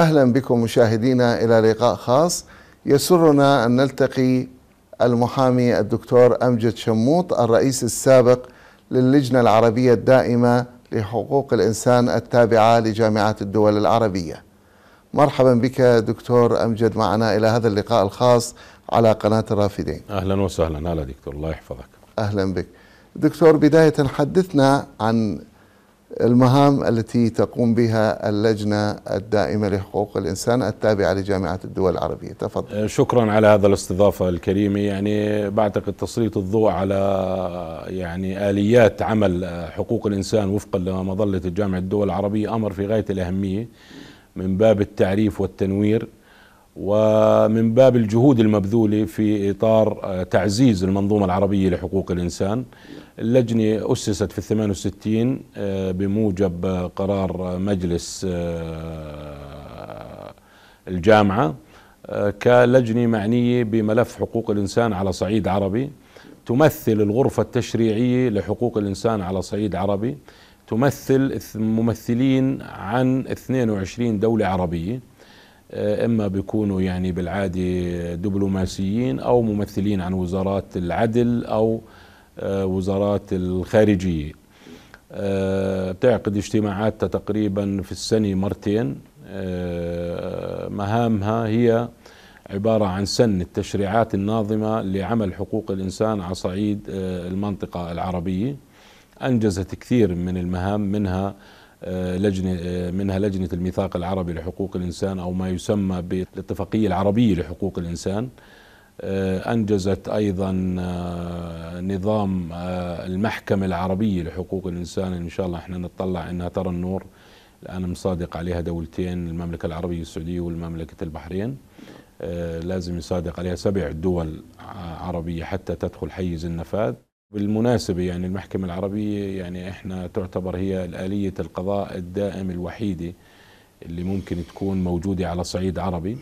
أهلا بكم مشاهدينا إلى لقاء خاص يسرنا أن نلتقي المحامي الدكتور أمجد شموط الرئيس السابق للجنة العربية الدائمة لحقوق الإنسان التابعة لجامعة الدول العربية مرحبا بك دكتور أمجد معنا إلى هذا اللقاء الخاص على قناة الرافدين أهلا وسهلا هلا دكتور الله يحفظك أهلا بك دكتور بداية حدثنا عن المهام التي تقوم بها اللجنة الدائمة لحقوق الإنسان التابعة لجامعة الدول العربية تفضل أه، شكرا على هذا الاستضافة الكريمة يعني بعتقد تسليط الضوء على يعني آليات عمل حقوق الإنسان وفقا لمظلة الجامعة الدول العربية أمر في غاية الأهمية من باب التعريف والتنوير ومن باب الجهود المبذولة في إطار أه، تعزيز المنظومة العربية لحقوق الإنسان اللجنة أسست في الثمان وستين آه، بموجب قرار مجلس آه، الجامعة آه، كلجنة معنية بملف حقوق الإنسان على صعيد عربي تمثل الغرفة التشريعية لحقوق الإنسان على صعيد عربي تمثل ممثلين عن 22 دولة عربية اما بيكونوا يعني بالعاده دبلوماسيين او ممثلين عن وزارات العدل او آه، وزارات الخارجية آه، بتعقد اجتماعاتها تقريبا في السنة مرتين آه، مهامها هي عبارة عن سن التشريعات الناظمة لعمل حقوق الإنسان على صعيد المنطقة العربية أنجزت كثير من المهام منها لجنة منها لجنة الميثاق العربي لحقوق الإنسان أو ما يسمى بالاتفاقية العربية لحقوق الإنسان آه، أنجزت أيضا آه، نظام آه، المحكمة العربية لحقوق الإنسان إن شاء الله إحنا نتطلع أنها ترى النور الآن مصادق عليها دولتين المملكة العربية السعودية والمملكة البحرين لازم يصادق عليها سبع دول عربية حتى تدخل حيز النفاذ بالمناسبة يعني المحكمة العربية يعني احنا تعتبر هي آلية القضاء الدائم الوحيدة اللي ممكن تكون موجودة على صعيد عربي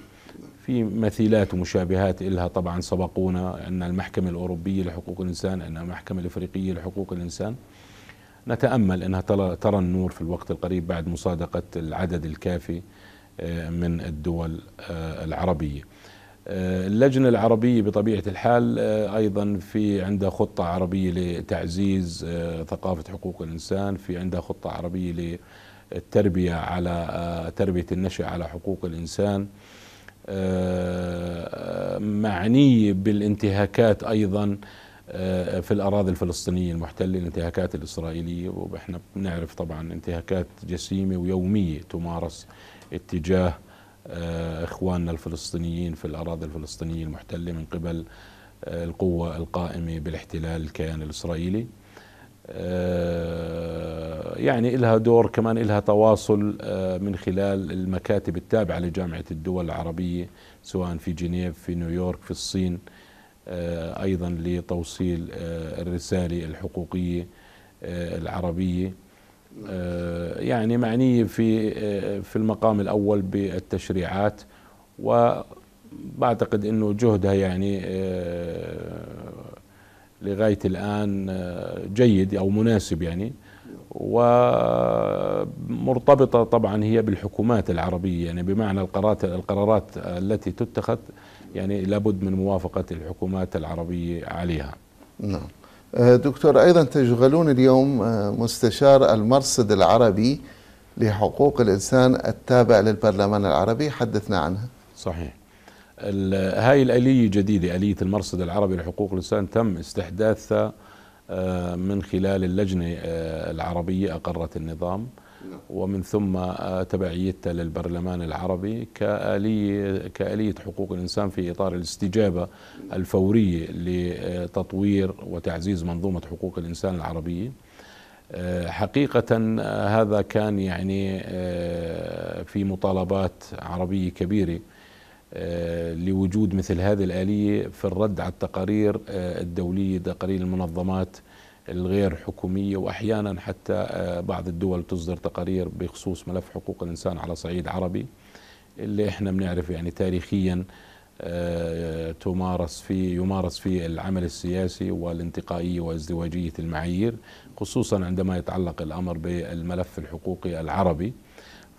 في مثيلات ومشابهات إلها طبعا سبقونا أن المحكمة الأوروبية لحقوق الإنسان أن المحكمة الإفريقية لحقوق الإنسان نتأمل أنها ترى النور في الوقت القريب بعد مصادقة العدد الكافي آه، من الدول آه، العربية آه، اللجنة العربية بطبيعة الحال أيضا في عندها خطة عربية لتعزيز ثقافة حقوق الإنسان في عندها خطة عربية للتربية على تربية النشأ على حقوق الإنسان آه، معنية بالانتهاكات أيضا آه، في الأراضي الفلسطينية المحتلة الانتهاكات الإسرائيلية ونحن بنعرف طبعا انتهاكات جسيمة ويومية تمارس اتجاه آه، إخواننا الفلسطينيين في الأراضي الفلسطينية المحتلة من قبل القوة القائمة بالاحتلال الكيان الإسرائيلي آه، يعني إلها دور كمان إلها تواصل آه، من خلال المكاتب التابعة لجامعة الدول العربية سواء في جنيف في نيويورك في الصين آه، أيضا لتوصيل الرسالة الحقوقية العربية يعني معنية في في المقام الأول بالتشريعات وبعتقد أنه جهدها يعني لغاية الآن آه، جيد أو مناسب يعني ومرتبطة طبعا هي بالحكومات العربية يعني بمعنى القرارات, القرارات التي تتخذ يعني لابد من موافقة الحكومات العربية عليها نعم آه، دكتور أيضا تشغلون اليوم آه، مستشار المرصد العربي لحقوق الإنسان التابع للبرلمان العربي حدثنا عنها صحيح هاي الآلية الجديدة آلية المرصد العربي لحقوق الإنسان تم استحداثها آه، من خلال اللجنة آه، العربية أقرت النظام نعم. ومن ثم آه، تبعيتها للبرلمان العربي كآلية, كآلية حقوق الإنسان في إطار الاستجابة الفورية لتطوير وتعزيز منظومة حقوق الإنسان العربية حقيقة هذا كان يعني في مطالبات عربية كبيرة آه، لوجود مثل هذه الآلية في الرد على التقارير آه، الدولية تقارير المنظمات الغير حكومية وأحيانا حتى آه، بعض الدول تصدر تقارير بخصوص ملف حقوق الإنسان على صعيد عربي اللي احنا بنعرف يعني تاريخيا تمارس فيه يمارس فيه العمل السياسي والانتقائية وازدواجية المعايير خصوصا عندما يتعلق الأمر بالملف الحقوقي العربي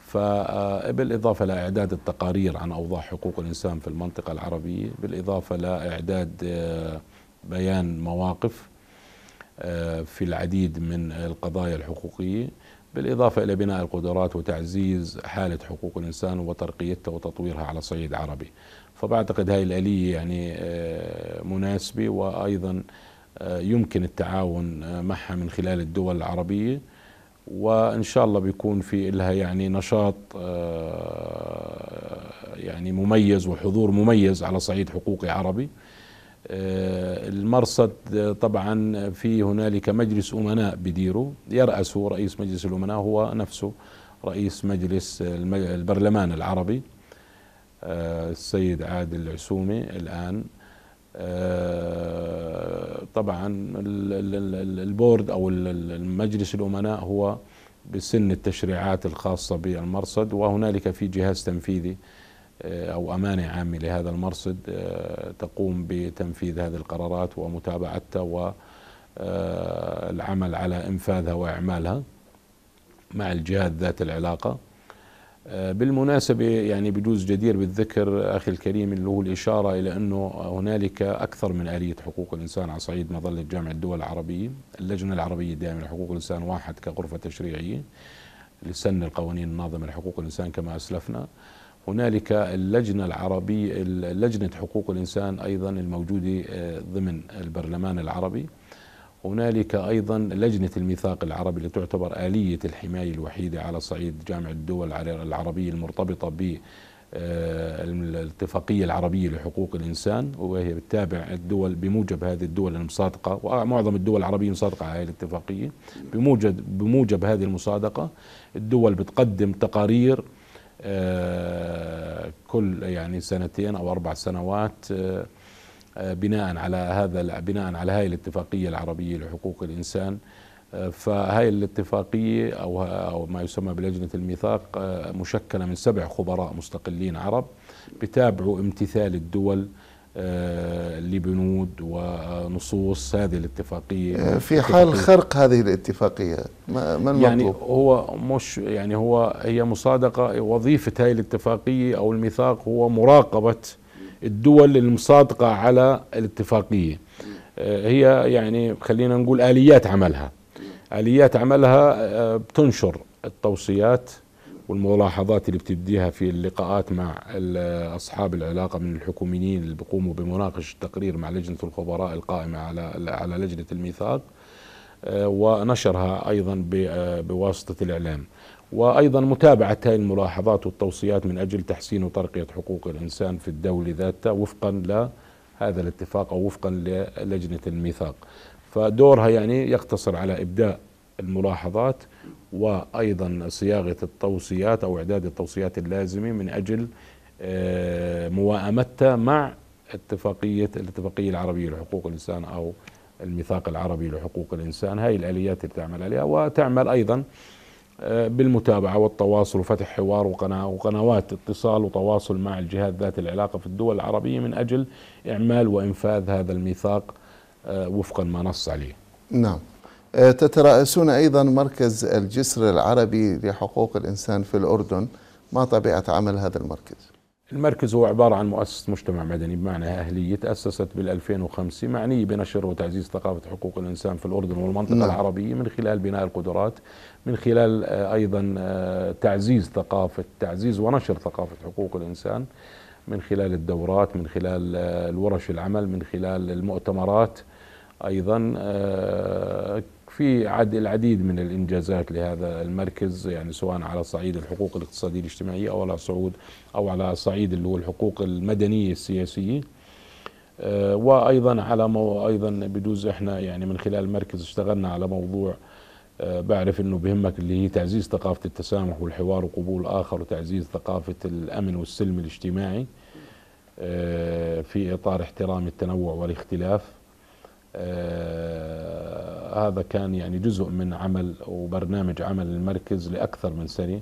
فبالإضافة لإعداد التقارير عن أوضاع حقوق الإنسان في المنطقة العربية بالإضافة لإعداد آه، بيان مواقف آه، في العديد من القضايا الحقوقية بالإضافة إلى بناء القدرات وتعزيز حالة حقوق الإنسان وترقيتها وتطويرها على صعيد عربي فبعتقد هاي الآلية يعني آه، مناسبة وأيضا يمكن التعاون معها من خلال الدول العربية وان شاء الله بيكون في لها يعني نشاط آه، يعني مميز وحضور مميز على صعيد حقوقي عربي آه، المرصد آه، طبعا في هنالك مجلس امناء بديره يرأسه رئيس مجلس الامناء هو نفسه رئيس مجلس البرلمان العربي السيد عادل العسومي الان آه، طبعا البورد او مجلس الامناء هو بسن التشريعات الخاصه بالمرصد وهنالك في جهاز تنفيذي آه، او امانه عامه لهذا المرصد آه، تقوم بتنفيذ هذه القرارات ومتابعتها والعمل على انفاذها واعمالها مع الجهات ذات العلاقه آه، بالمناسبة يعني بجوز جدير بالذكر أخي الكريم اللي هو الإشارة إلى أنه هنالك أكثر من آلية حقوق الإنسان على صعيد مظلة جامعة الدول العربية اللجنة العربية الدائمة لحقوق الإنسان واحد كغرفة تشريعية لسن القوانين الناظمة لحقوق الإنسان كما أسلفنا هنالك اللجنة العربية لجنة حقوق الإنسان أيضا الموجودة آه، ضمن البرلمان العربي هنالك أيضا لجنة الميثاق العربي اللي تعتبر آلية الحماية الوحيدة على صعيد جامع الدول العربية المرتبطة ب آه، الاتفاقية العربية لحقوق الإنسان وهي بتتابع الدول بموجب هذه الدول المصادقة ومعظم الدول العربية مصادقة على هذه الاتفاقية بموجب, بموجب هذه المصادقة الدول بتقدم تقارير آه، كل يعني سنتين أو أربع سنوات آه، بناء على هذا بناء على هذه الاتفاقيه العربيه لحقوق الانسان فهاي الاتفاقيه او ما يسمى بلجنه الميثاق آه، مشكله من سبع خبراء مستقلين عرب بتابعوا امتثال الدول آه، لبنود ونصوص هذه الاتفاقيه آه، في حال خرق هذه الاتفاقيه ما المطلوب؟ يعني هو مش يعني هو هي مصادقه وظيفه هذه الاتفاقيه او الميثاق هو مراقبه الدول المصادقة على الاتفاقية آه، هي يعني خلينا نقول آليات عملها آليات عملها آه، بتنشر التوصيات والملاحظات اللي بتديها في اللقاءات مع اصحاب العلاقه من الحكوميين اللي بيقوموا بمناقشه التقرير مع لجنه الخبراء القائمه على على لجنه الميثاق آه، ونشرها ايضا بواسطه الاعلام وايضا متابعه هذه الملاحظات والتوصيات من اجل تحسين وترقيه حقوق الانسان في الدوله ذاتها وفقا لهذا الاتفاق او وفقا للجنه الميثاق. فدورها يعني يقتصر على ابداء الملاحظات وايضا صياغه التوصيات او اعداد التوصيات اللازمه من اجل آه، مواءمتها مع اتفاقيه الاتفاقيه العربيه لحقوق الانسان او الميثاق العربي لحقوق الانسان هاي الاليات اللي تعمل عليها وتعمل ايضا آه، بالمتابعة والتواصل وفتح حوار وقناة وقنوات اتصال وتواصل مع الجهات ذات العلاقة في الدول العربية من أجل إعمال وإنفاذ هذا الميثاق آه، وفقا ما نص عليه نعم آه، تترأسون أيضا مركز الجسر العربي لحقوق الإنسان في الأردن ما طبيعة عمل هذا المركز؟ المركز هو عبارة عن مؤسسة مجتمع مدني بمعنى أهلية تأسست بال2005 معنية بنشر وتعزيز ثقافة حقوق الإنسان في الأردن والمنطقة نعم. العربية من خلال بناء القدرات من خلال آه، ايضا آه، تعزيز ثقافه تعزيز ونشر ثقافه حقوق الانسان من خلال الدورات من خلال آه، الورش العمل من خلال المؤتمرات ايضا في عد العديد من الانجازات لهذا المركز يعني سواء على صعيد الحقوق الاقتصاديه الاجتماعيه او على صعود او على صعيد اللي هو الحقوق المدنيه السياسيه وايضا على مو ايضا بجوز احنا يعني من خلال المركز اشتغلنا على موضوع آه، بعرف انه بهمك اللي هي تعزيز ثقافه التسامح والحوار وقبول الاخر وتعزيز ثقافه الامن والسلم الاجتماعي آه، في اطار احترام التنوع والاختلاف آه، هذا كان يعني جزء من عمل وبرنامج عمل المركز لاكثر من سنه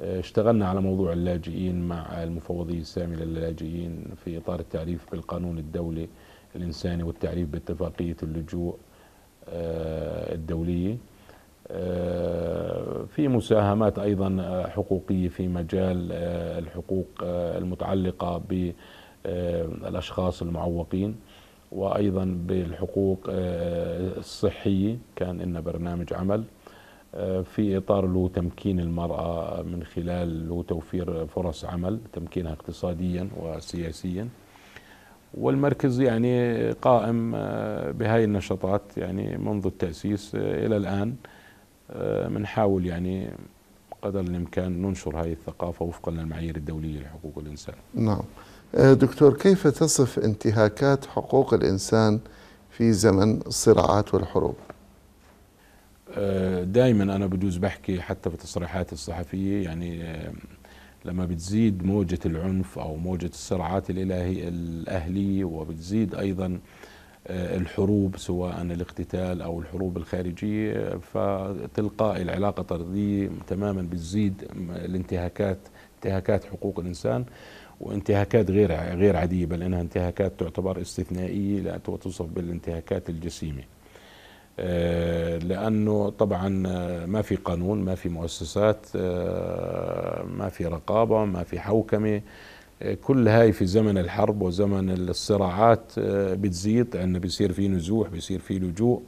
اشتغلنا على موضوع اللاجئين مع المفوضيه الساميه للاجئين في اطار التعريف بالقانون الدولي الانساني والتعريف باتفاقيه اللجوء الدوليه آه، في مساهمات ايضا آه، حقوقيه في مجال آه، الحقوق المتعلقه بالاشخاص المعوقين وايضا بالحقوق الصحيه كان لنا برنامج عمل في اطار له تمكين المراه من خلال له توفير فرص عمل تمكينها اقتصاديا وسياسيا والمركز يعني قائم بهاي النشاطات يعني منذ التاسيس الى الان بنحاول آه، يعني قدر الامكان ننشر هذه الثقافه وفقا للمعايير الدوليه لحقوق الانسان. نعم. آه، دكتور كيف تصف انتهاكات حقوق الانسان في زمن الصراعات والحروب؟ آه، دائما انا بجوز بحكي حتى في تصريحاتي الصحفيه يعني لما بتزيد موجه العنف او موجه الصراعات الالهيه الاهليه وبتزيد ايضا آه، الحروب سواء الاقتتال أو الحروب الخارجية فتلقائي العلاقة طرديه تماما بتزيد الانتهاكات انتهاكات حقوق الإنسان وانتهاكات غير غير عادية بل إنها انتهاكات تعتبر استثنائية لا توصف بالانتهاكات الجسيمة آه، لأنه طبعا ما في قانون ما في مؤسسات آه، ما في رقابة ما في حوكمة كل هاي في زمن الحرب وزمن الصراعات آه، بتزيد عندنا بيصير في نزوح بيصير في لجوء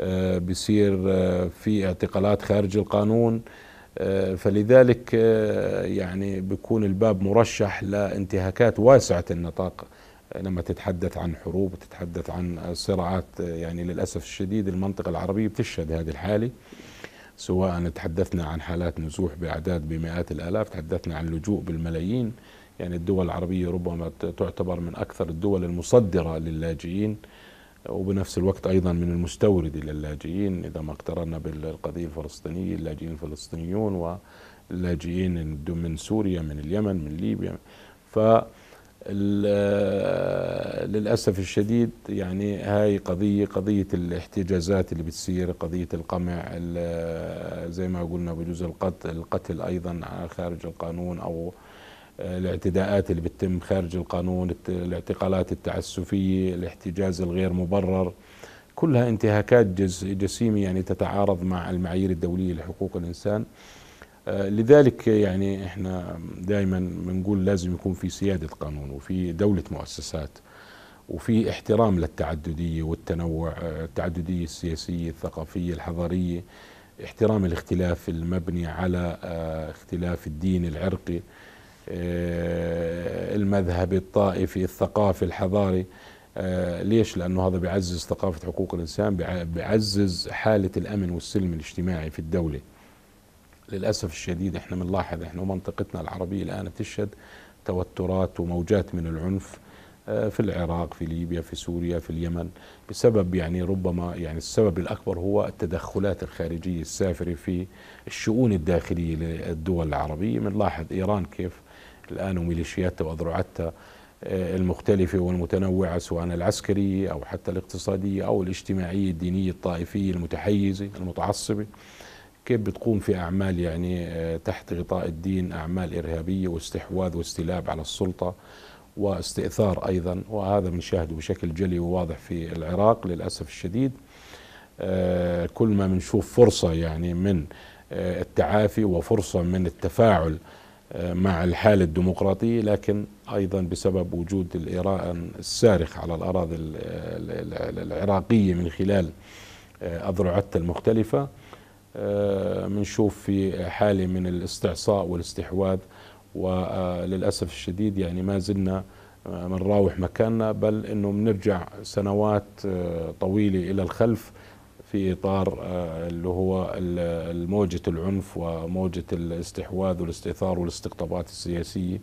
آه، بيصير آه، في اعتقالات خارج القانون فلذلك يعني بيكون الباب مرشح لانتهاكات واسعة النطاق لما تتحدث عن حروب وتتحدث عن صراعات يعني للأسف الشديد المنطقة العربية بتشهد هذه الحالة سواء تحدثنا عن حالات نزوح بأعداد بمئات الآلاف تحدثنا عن لجوء بالملايين يعني الدول العربية ربما تعتبر من أكثر الدول المصدرة للاجئين وبنفس الوقت أيضا من المستورد للاجئين إذا ما اقترنا بالقضية الفلسطينية اللاجئين الفلسطينيون واللاجئين من سوريا من اليمن من ليبيا ف للأسف الشديد يعني هاي قضية قضية الاحتجازات اللي بتصير قضية القمع زي ما قلنا بجوز القتل القتل أيضا خارج القانون أو الاعتداءات اللي بتتم خارج القانون الاعتقالات التعسفية الاحتجاز الغير مبرر كلها انتهاكات جسيمة يعني تتعارض مع المعايير الدولية لحقوق الإنسان آه، لذلك يعني احنا دائما بنقول لازم يكون في سيادة قانون وفي دولة مؤسسات وفي احترام للتعددية والتنوع آه، التعددية السياسية الثقافية الحضارية احترام الاختلاف المبني على آه، اختلاف الدين العرقي آه، المذهبي الطائفي الثقافي الحضاري آه، ليش لأنه هذا بيعزز ثقافة حقوق الإنسان بيعزز حالة الأمن والسلم الاجتماعي في الدولة للأسف الشديد احنا بنلاحظ احنا منطقتنا العربية الآن تشهد توترات وموجات من العنف آه، في العراق في ليبيا في سوريا في اليمن بسبب يعني ربما يعني السبب الأكبر هو التدخلات الخارجية السافرة في الشؤون الداخلية للدول العربية بنلاحظ إيران كيف الآن وميليشياتها وأذرعتها آه، المختلفة والمتنوعة سواء العسكرية أو حتى الاقتصادية أو الاجتماعية الدينية الطائفية المتحيزة المتعصبة كيف بتقوم في أعمال يعني آه، تحت غطاء الدين أعمال إرهابية واستحواذ واستلاب على السلطة واستئثار أيضا وهذا بنشاهده بشكل جلي وواضح في العراق للأسف الشديد آه، كل ما بنشوف فرصة يعني من التعافي وفرصة من التفاعل مع الحالة الديمقراطية لكن أيضا بسبب وجود الإراء السارخ على الأراضي العراقية من خلال آه، أذرعتها المختلفة بنشوف آه، في حالة من الاستعصاء والاستحواذ وللأسف آه، الشديد يعني ما زلنا بنراوح مكاننا بل أنه بنرجع سنوات طويلة إلى الخلف في إطار آه، اللي هو موجة العنف وموجة الاستحواذ والاستئثار والاستقطابات السياسية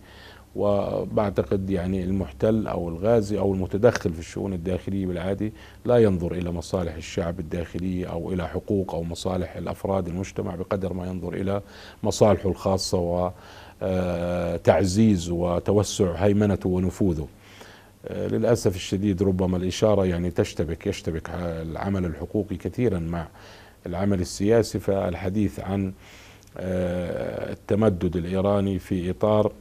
وبعتقد يعني المحتل أو الغازي أو المتدخل في الشؤون الداخلية بالعادة لا ينظر إلى مصالح الشعب الداخلية أو إلى حقوق أو مصالح الأفراد المجتمع بقدر ما ينظر إلى مصالحه الخاصة وتعزيز آه، وتوسع هيمنته ونفوذه آه، للأسف الشديد ربما الإشارة يعني تشتبك يشتبك العمل الحقوقي كثيرا مع العمل السياسي فالحديث عن آه، التمدد الإيراني في إطار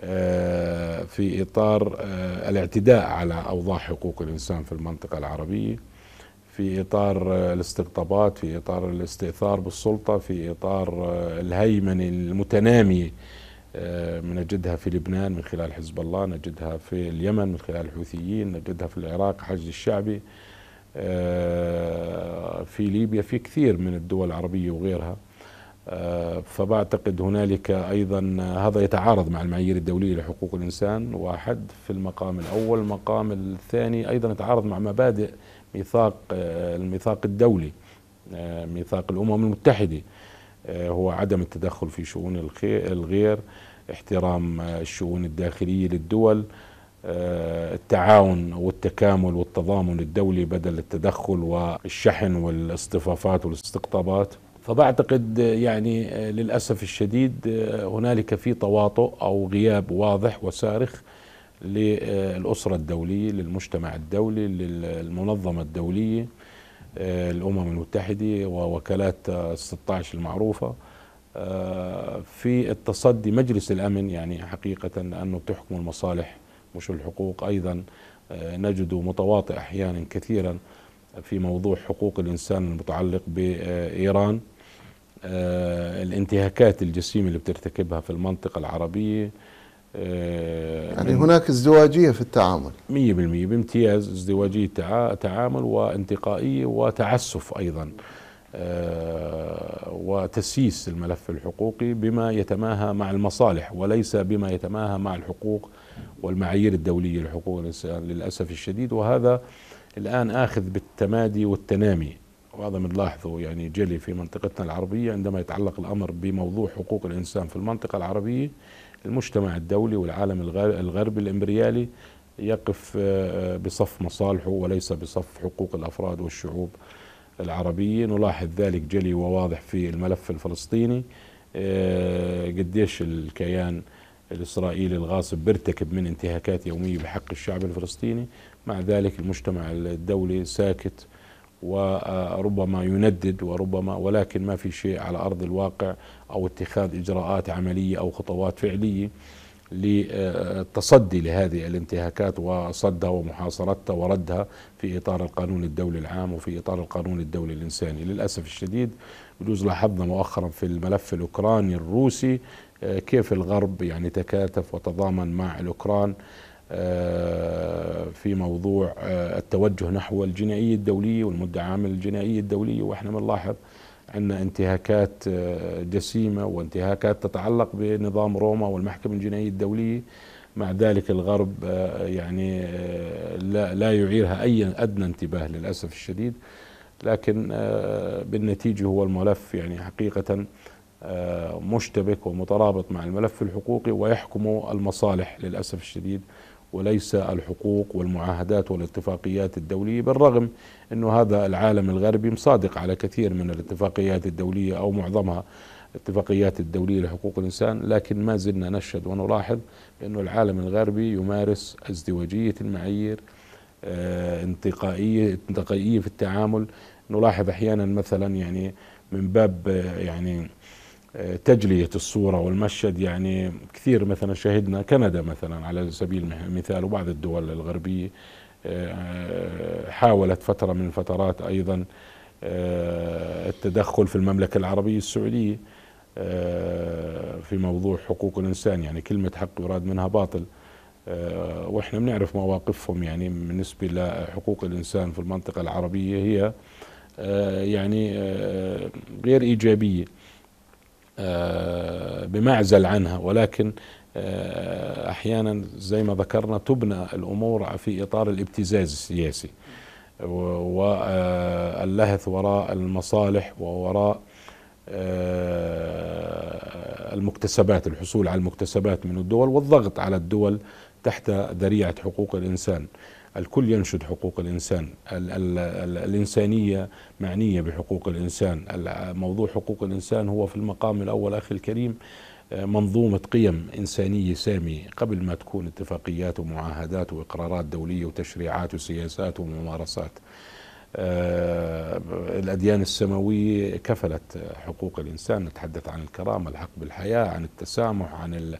آه، في إطار الاعتداء على أوضاع حقوق الإنسان في المنطقة العربية في إطار الاستقطابات في إطار الاستئثار بالسلطة في إطار الهيمنة المتنامية آه، نجدها في لبنان من خلال حزب الله نجدها في اليمن من خلال الحوثيين نجدها في العراق حجز الشعبي آه، في ليبيا في كثير من الدول العربية وغيرها آه، فبعتقد هنالك أيضا هذا يتعارض مع المعايير الدولية لحقوق الإنسان واحد في المقام الأول المقام الثاني أيضا يتعارض مع مبادئ ميثاق الميثاق الدولي ميثاق الأمم المتحدة هو عدم التدخل في شؤون الغير احترام آه، الشؤون الداخلية للدول آه، التعاون والتكامل والتضامن الدولي بدل التدخل والشحن والاصطفافات والاستقطابات فبعتقد آه، يعني للأسف الشديد هنالك في تواطؤ أو غياب واضح وصارخ للأسرة الدولية للمجتمع الدولي للمنظمة الدولية الأمم المتحدة ووكالات 16 المعروفة في التصدي مجلس الأمن يعني حقيقة لأنه تحكم المصالح مش الحقوق أيضا آه، نجد متواطئ أحيانا كثيرا في موضوع حقوق الإنسان المتعلق بإيران آه، الانتهاكات الجسيمة اللي بترتكبها في المنطقة العربية آه، يعني هناك ازدواجية في التعامل 100% بامتياز ازدواجية تعامل وانتقائية وتعسف أيضا آه، وتسييس الملف الحقوقي بما يتماهى مع المصالح وليس بما يتماهى مع الحقوق والمعايير الدولية لحقوق الإنسان للأسف الشديد وهذا الآن آخذ بالتمادي والتنامي وهذا بنلاحظه يعني جلي في منطقتنا العربية عندما يتعلق الأمر بموضوع حقوق الإنسان في المنطقة العربية المجتمع الدولي والعالم الغربي الإمبريالي يقف آه، بصف مصالحه وليس بصف حقوق الأفراد والشعوب العربية نلاحظ ذلك جلي وواضح في الملف الفلسطيني آه، قديش الكيان الإسرائيلي الغاصب بيرتكب من انتهاكات يومية بحق الشعب الفلسطيني مع ذلك المجتمع الدولي ساكت وربما يندد وربما ولكن ما في شيء على أرض الواقع أو اتخاذ إجراءات عملية أو خطوات فعلية للتصدي لهذه الانتهاكات وصدها ومحاصرتها وردها في اطار القانون الدولي العام وفي اطار القانون الدولي الانساني، للاسف الشديد بجوز لاحظنا مؤخرا في الملف الاوكراني الروسي آه، كيف الغرب يعني تكاتف وتضامن مع الاوكران آه، في موضوع آه، التوجه نحو الجنائيه الدوليه والمدعاه من الجنائيه الدوليه واحنا بنلاحظ عندنا انتهاكات آه، جسيمة وانتهاكات تتعلق بنظام روما والمحكمة الجنائية الدولية مع ذلك الغرب آه، يعني آه، لا, لا يعيرها أي أدنى انتباه للأسف الشديد لكن بالنتيجة هو الملف يعني حقيقة مشتبك ومترابط مع الملف الحقوقي ويحكمه المصالح للأسف الشديد وليس الحقوق والمعاهدات والاتفاقيات الدولية بالرغم أن هذا العالم الغربي مصادق على كثير من الاتفاقيات الدولية أو معظمها الاتفاقيات الدولية لحقوق الإنسان لكن ما زلنا نشهد ونلاحظ أن العالم الغربي يمارس ازدواجية المعايير آه، انتقائية, انتقائية في التعامل نلاحظ أحيانا مثلا يعني من باب آه، يعني تجلية الصورة والمشهد يعني كثير مثلا شهدنا كندا مثلا على سبيل المثال وبعض الدول الغربية آه، حاولت فترة من الفترات أيضا آه، التدخل في المملكة العربية السعودية آه، في موضوع حقوق الإنسان يعني كلمة حق يراد منها باطل وإحنا بنعرف مواقفهم يعني بالنسبة لحقوق الإنسان في المنطقة العربية هي يعني غير إيجابية آه، بمعزل عنها ولكن آه، احيانا زي ما ذكرنا تبنى الامور في اطار الابتزاز السياسي واللهث آه، وراء المصالح ووراء المكتسبات الحصول على المكتسبات من الدول والضغط على الدول تحت ذريعه حقوق الانسان الكل ينشد حقوق الإنسان ال ال ال الإنسانية معنية بحقوق الإنسان موضوع حقوق الإنسان هو في المقام الأول أخي الكريم آه، منظومة قيم إنسانية سامية قبل ما تكون اتفاقيات ومعاهدات وإقرارات دولية وتشريعات وسياسات وممارسات آه، الأديان السماوية كفلت حقوق الإنسان نتحدث عن الكرامة الحق بالحياة عن التسامح عن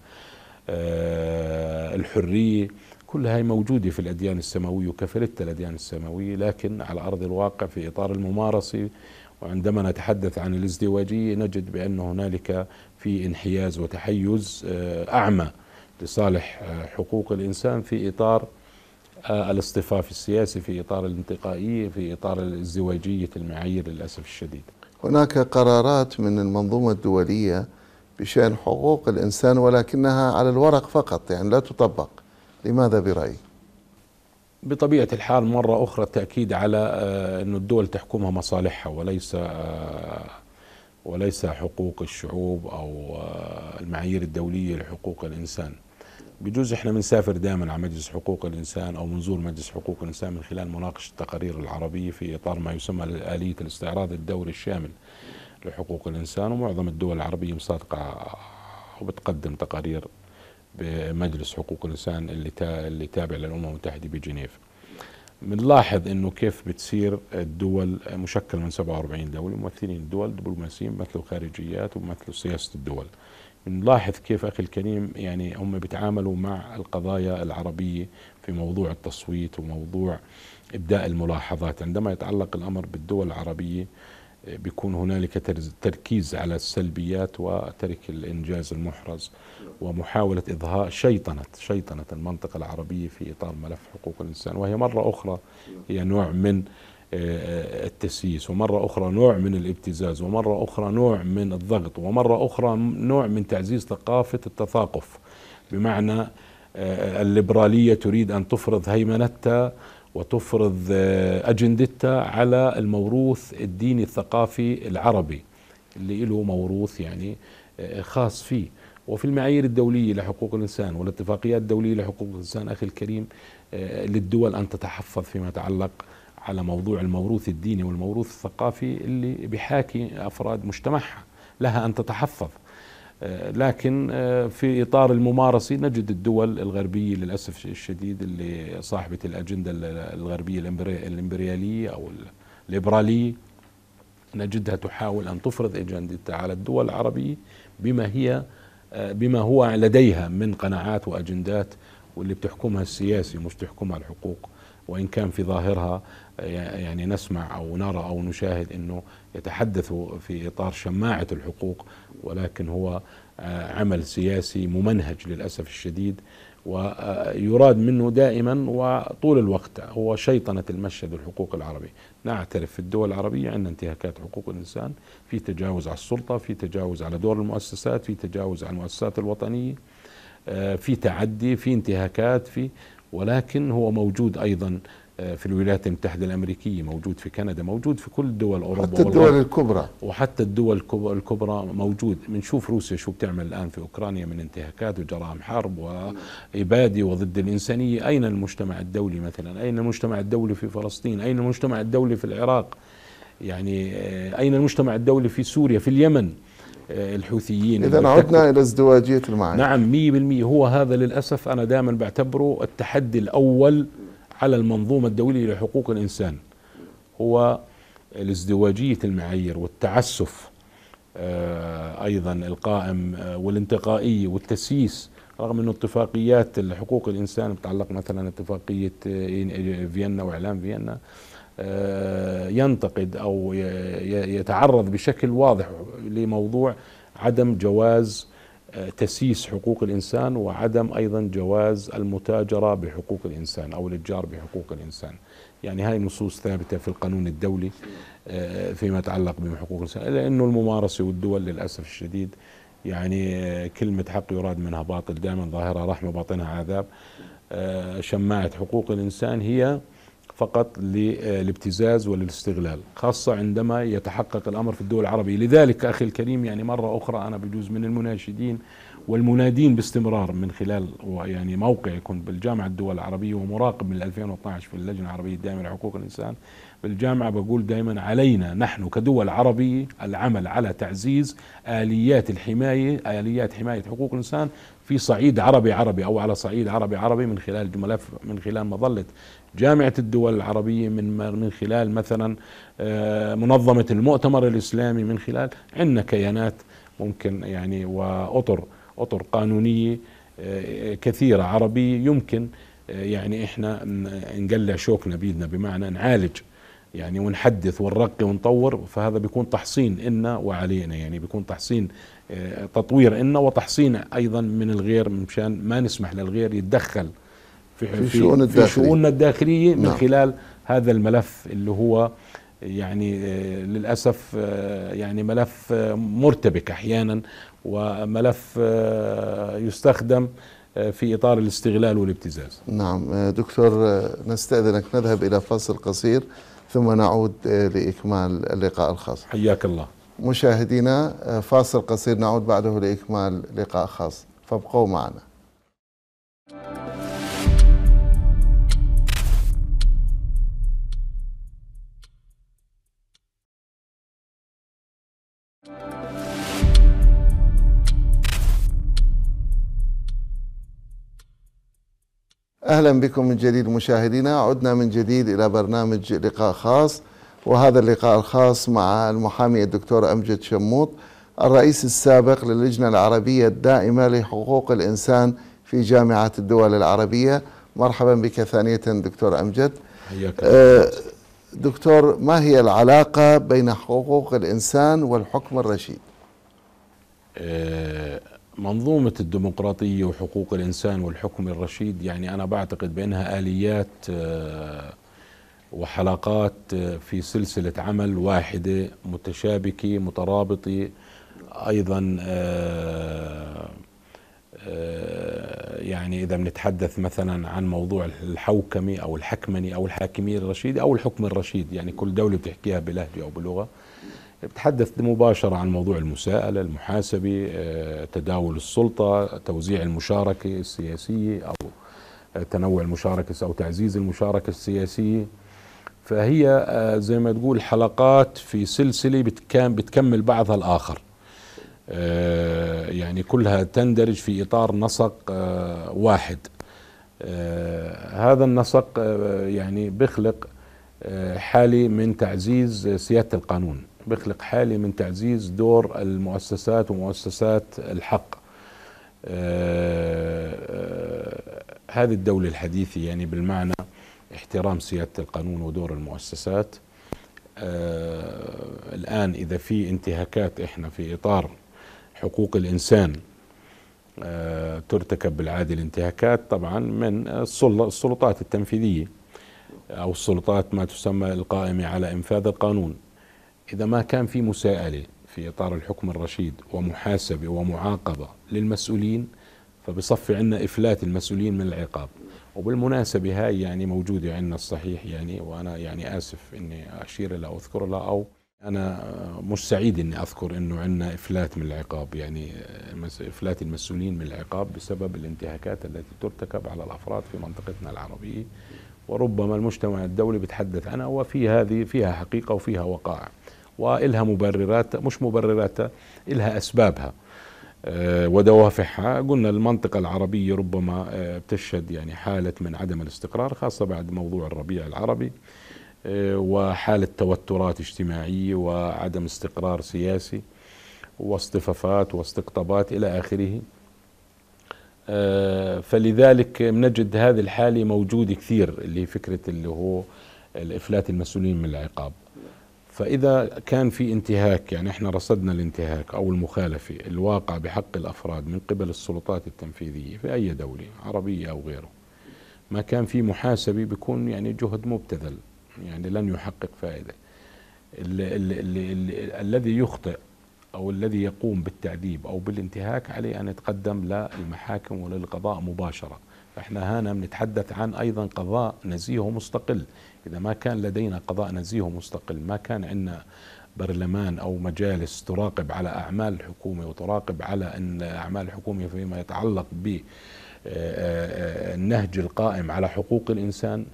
آه، الحرية كل هاي موجودة في الأديان السماوية وكفلت الأديان السماوية لكن على أرض الواقع في إطار الممارسة وعندما نتحدث عن الازدواجية نجد بأن هنالك في انحياز وتحيز آه، أعمى لصالح آه، حقوق الإنسان في إطار آه، الاصطفاف السياسي في إطار الانتقائية في إطار الازدواجية المعايير للأسف الشديد هناك قرارات من المنظومة الدولية بشأن حقوق الإنسان ولكنها على الورق فقط يعني لا تطبق لماذا برأيك؟ بطبيعة الحال مرة أخرى التأكيد على آه، أن الدول تحكمها مصالحها وليس آه، وليس حقوق الشعوب أو آه، المعايير الدولية لحقوق الإنسان بجوز احنا بنسافر دائما على مجلس حقوق الانسان او بنزور مجلس حقوق الانسان من خلال مناقشه التقارير العربيه في اطار ما يسمى اليه الاستعراض الدوري الشامل لحقوق الانسان ومعظم الدول العربيه مصادقه وبتقدم تقارير بمجلس حقوق الانسان اللي اللي تابع للامم المتحده بجنيف بنلاحظ انه كيف بتصير الدول مشكله من 47 دوله ممثلين الدول دبلوماسيين بيمثلوا خارجيات وبيمثلوا سياسه الدول بنلاحظ كيف اخي الكريم يعني هم بيتعاملوا مع القضايا العربيه في موضوع التصويت وموضوع ابداء الملاحظات عندما يتعلق الامر بالدول العربيه بيكون هنالك تركيز على السلبيات وترك الانجاز المحرز ومحاولة إظهاء شيطنة شيطنة المنطقة العربية في إطار ملف حقوق الإنسان وهي مرة أخرى هي نوع من آه، آه، التسييس ومرة أخرى نوع من الابتزاز ومرة أخرى نوع من الضغط ومرة أخرى نوع من تعزيز ثقافة التثاقف بمعنى آه، الليبرالية تريد أن تفرض هيمنتها وتفرض أجندتها على الموروث الديني الثقافي العربي اللي له موروث يعني خاص فيه وفي المعايير الدولية لحقوق الإنسان والاتفاقيات الدولية لحقوق الإنسان أخي الكريم آه، للدول أن تتحفظ فيما يتعلق على موضوع الموروث الديني والموروث الثقافي اللي بحاكي أفراد مجتمعها لها أن تتحفظ آه، لكن آه، في إطار الممارسة نجد الدول الغربية للأسف الشديد اللي صاحبة الأجندة الغربية الإمبريالية أو الليبرالية نجدها تحاول أن تفرض أجندتها على الدول العربية بما هي بما هو لديها من قناعات واجندات واللي بتحكمها السياسي مش تحكمها الحقوق وان كان في ظاهرها يعني نسمع او نرى او نشاهد انه يتحدثوا في اطار شماعه الحقوق ولكن هو آه، عمل سياسي ممنهج للاسف الشديد ويراد منه دائما وطول الوقت هو شيطنه المشهد الحقوقي العربي نعترف في الدول العربية أن انتهاكات حقوق الإنسان في تجاوز على السلطة في تجاوز على دور المؤسسات في تجاوز على المؤسسات الوطنية آه، في تعدي في انتهاكات في ولكن هو موجود أيضا في الولايات المتحدة الأمريكية موجود في كندا موجود في كل دول أوروبا حتى الدول الكبرى وحتى الدول الكبرى موجود بنشوف روسيا شو بتعمل الآن في أوكرانيا من انتهاكات وجرائم حرب وإبادة وضد الإنسانية أين المجتمع الدولي مثلا أين المجتمع الدولي في فلسطين أين المجتمع الدولي في العراق يعني آه، أين المجتمع الدولي في سوريا في اليمن آه، الحوثيين إذا عدنا إلى ازدواجية المعايير نعم 100% هو هذا للأسف أنا دائما بعتبره التحدي الأول على المنظومة الدولية لحقوق الإنسان هو الازدواجية المعايير والتعسف آه، أيضا القائم آه، والانتقائية والتسييس رغم أن اتفاقيات حقوق الإنسان بتعلق مثلا اتفاقية آه، فيينا وإعلام فيينا ينتقد أو يتعرض بشكل واضح لموضوع عدم جواز تسييس حقوق الإنسان وعدم أيضا جواز المتاجرة بحقوق الإنسان أو الإتجار بحقوق الإنسان يعني هاي نصوص ثابتة في القانون الدولي آه، فيما يتعلق بحقوق الإنسان إلا أنه الممارسة والدول للأسف الشديد يعني آه، كلمة حق يراد منها باطل دائما ظاهرها رحمة باطنها عذاب آه، شماعة حقوق الإنسان هي فقط للابتزاز وللاستغلال خاصة عندما يتحقق الأمر في الدول العربية لذلك أخي الكريم يعني مرة أخرى أنا بجوز من المناشدين والمنادين باستمرار من خلال يعني موقع يكون بالجامعة الدول العربية ومراقب من 2012 في اللجنة العربية الدائمة لحقوق الإنسان بالجامعة بقول دائما علينا نحن كدول عربية العمل على تعزيز آليات الحماية آليات حماية حقوق الإنسان في صعيد عربي عربي أو على صعيد عربي عربي من خلال ملف من خلال مظلة جامعة الدول العربية من من خلال مثلا آه، منظمة المؤتمر الإسلامي من خلال عندنا كيانات ممكن يعني وأطر أطر قانونية آه، كثيرة عربية يمكن آه، يعني احنا نقلع شوكنا بيدنا بمعنى نعالج يعني ونحدث ونرقي ونطور فهذا بيكون تحصين إلنا وعلينا يعني بيكون تحصين تطوير إلنا وتحصين أيضا من الغير مشان ما نسمح للغير يتدخل في, في, شؤون الداخلية. في شؤوننا الداخلية من نعم. خلال هذا الملف اللي هو يعني آه، للأسف آه، يعني ملف آه، مرتبك أحيانا وملف يستخدم في إطار الاستغلال والابتزاز نعم دكتور نستأذنك نذهب إلى فاصل قصير ثم نعود لإكمال اللقاء الخاص حياك الله مشاهدينا فاصل قصير نعود بعده لإكمال لقاء خاص فابقوا معنا أهلا بكم من جديد مشاهدينا عدنا من جديد إلى برنامج لقاء خاص وهذا اللقاء الخاص مع المحامي الدكتور أمجد شموط الرئيس السابق للجنة العربية الدائمة لحقوق الإنسان في جامعة الدول العربية مرحبا بك ثانية دكتور أمجد حياك آه، دكتور ما هي العلاقة بين حقوق الإنسان والحكم الرشيد؟ آه، منظومة الديمقراطية وحقوق الإنسان والحكم الرشيد يعني أنا بعتقد بأنها آليات آه، وحلقات آه، في سلسلة عمل واحدة متشابكة مترابطة أيضا آه، يعني إذا بنتحدث مثلا عن موضوع الحوكمة أو الحكمني أو الحاكمية الرشيدة أو الحكم الرشيد يعني كل دولة بتحكيها بلهجة أو بلغة بتحدث مباشرة عن موضوع المساءلة المحاسبة آه، تداول السلطة توزيع المشاركة السياسية أو تنوع المشاركة أو تعزيز المشاركة السياسية فهي آه، زي ما تقول حلقات في سلسلة بتكمل بعضها الآخر آه، يعني كلها تندرج في إطار نسق واحد هذا النسق يعني بيخلق حالة من تعزيز سيادة القانون بيخلق حاله من تعزيز دور المؤسسات ومؤسسات الحق آه، آه، هذه الدولة الحديثة يعني بالمعنى احترام سيادة القانون ودور المؤسسات آه، الآن إذا في انتهاكات إحنا في إطار حقوق الإنسان ترتكب بالعادة الانتهاكات طبعا من السلطات التنفيذية أو السلطات ما تسمى القائمة على إنفاذ القانون إذا ما كان في مساءلة في إطار الحكم الرشيد ومحاسبة ومعاقبة للمسؤولين فبصفي عنا إفلات المسؤولين من العقاب وبالمناسبة هاي يعني موجودة عندنا الصحيح يعني وأنا يعني آسف إني أشير إلى أذكر لها أو أنا مش سعيد إني أذكر إنه عندنا إفلات من العقاب يعني إفلات المسؤولين من العقاب بسبب الانتهاكات التي ترتكب على الأفراد في منطقتنا العربية وربما المجتمع الدولي بتحدث عنها وفي هذه فيها حقيقة وفيها وقائع وإلها مبررات مش مبرراتها إلها أسبابها آه، ودوافعها قلنا المنطقة العربية ربما آه، بتشهد يعني حالة من عدم الاستقرار خاصة بعد موضوع الربيع العربي آه، وحالة توترات اجتماعية وعدم استقرار سياسي واصطفافات واستقطابات إلى آخره فلذلك نجد هذه الحالة موجودة كثير اللي فكرة اللي هو الإفلات المسؤولين من العقاب فإذا كان في انتهاك يعني احنا رصدنا الانتهاك أو المخالفة الواقع بحق الأفراد من قبل السلطات التنفيذية في أي دولة عربية أو غيره ما كان في محاسبة بيكون يعني جهد مبتذل يعني لن يحقق فائدة اللي اللي اللي الذي يخطئ أو الذي يقوم بالتعذيب أو بالانتهاك عليه أن يتقدم للمحاكم وللقضاء مباشرة احنا هنا بنتحدث عن أيضا قضاء نزيه ومستقل إذا ما كان لدينا قضاء نزيه مستقل ما كان عندنا برلمان أو مجالس تراقب على أعمال الحكومة وتراقب على أن أعمال الحكومة فيما يتعلق بالنهج آه، آه، آه، القائم على حقوق الإنسان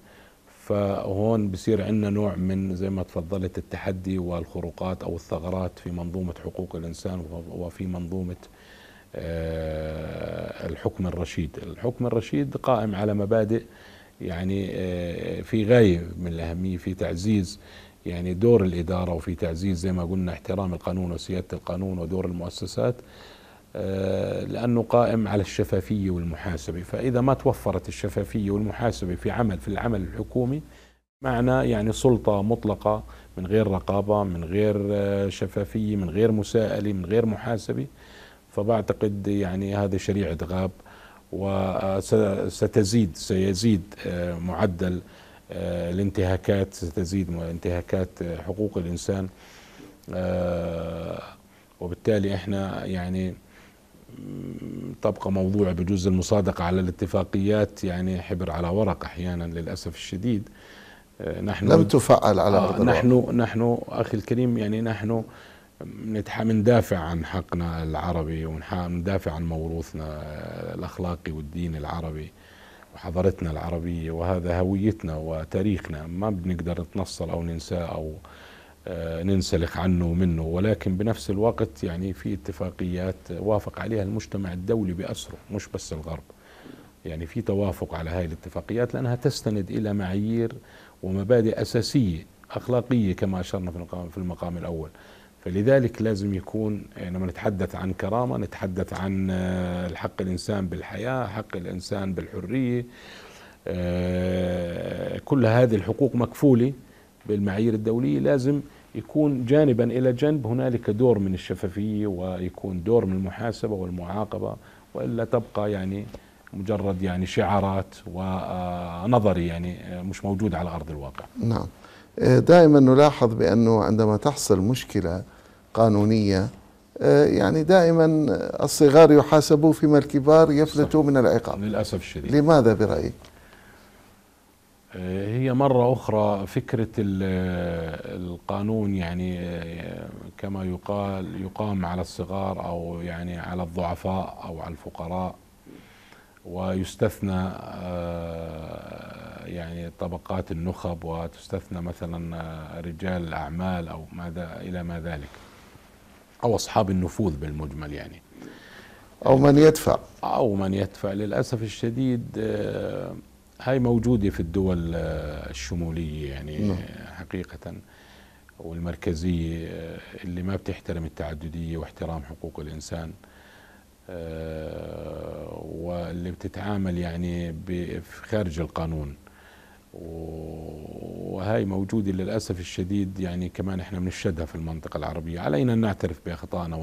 فهون بصير عندنا نوع من زي ما تفضلت التحدي والخروقات او الثغرات في منظومه حقوق الانسان وفي منظومه الحكم الرشيد، الحكم الرشيد قائم على مبادئ يعني آه، في غاية من الأهمية في تعزيز يعني دور الإدارة وفي تعزيز زي ما قلنا احترام القانون وسيادة القانون ودور المؤسسات آه، لأنه قائم على الشفافية والمحاسبة فإذا ما توفرت الشفافية والمحاسبة في عمل في العمل الحكومي معنى يعني سلطة مطلقة من غير رقابة من غير آه، شفافية من غير مساءلة من غير محاسبة فبعتقد يعني هذا شريعة غاب وستزيد سيزيد آه، معدل آه، الانتهاكات ستزيد انتهاكات آه، حقوق الانسان وبالتالي احنا يعني تبقى موضوع بجوز المصادقه على الاتفاقيات يعني حبر على ورق احيانا للاسف الشديد نحن لم تفعل على آه نحن نحن اخي الكريم يعني نحن ندافع عن حقنا العربي وندافع عن موروثنا الأخلاقي والدين العربي وحضارتنا العربية وهذا هويتنا وتاريخنا ما بنقدر نتنصل أو ننساه أو آه، ننسلخ عنه ومنه ولكن بنفس الوقت يعني في اتفاقيات وافق عليها المجتمع الدولي بأسره مش بس الغرب يعني في توافق على هذه الاتفاقيات لأنها تستند إلى معايير ومبادئ أساسية أخلاقية كما أشرنا في المقام الأول فلذلك لازم يكون لما نتحدث عن كرامة نتحدث عن آه، حق الإنسان بالحياة حق الإنسان بالحرية آه، كل هذه الحقوق مكفولة بالمعايير الدولية لازم يكون جانبا إلى جنب هنالك دور من الشفافية ويكون دور من المحاسبة والمعاقبة وإلا تبقى يعني مجرد يعني شعارات ونظري آه، يعني مش موجود على أرض الواقع نعم آه، دائما نلاحظ بانه عندما تحصل مشكله قانونيه آه، يعني دائما الصغار يحاسبوا فيما الكبار يفلتوا من العقاب للاسف الشديد لماذا برايك؟ آه، هي مرة أخرى فكرة القانون يعني كما يقال يقام على الصغار أو يعني على الضعفاء أو على الفقراء ويستثنى يعني طبقات النخب وتستثنى مثلا آه، رجال الأعمال أو ماذا إلى ما ذلك أو أصحاب النفوذ بالمجمل يعني أو من يدفع أو من يدفع للأسف الشديد آه، هاي موجودة في الدول آه، الشمولية يعني نعم. حقيقة والمركزية اللي ما بتحترم التعددية واحترام حقوق الإنسان واللي بتتعامل يعني خارج القانون وهي موجودة للأسف الشديد يعني كمان احنا بنشهدها في المنطقة العربية علينا أن نعترف بأخطائنا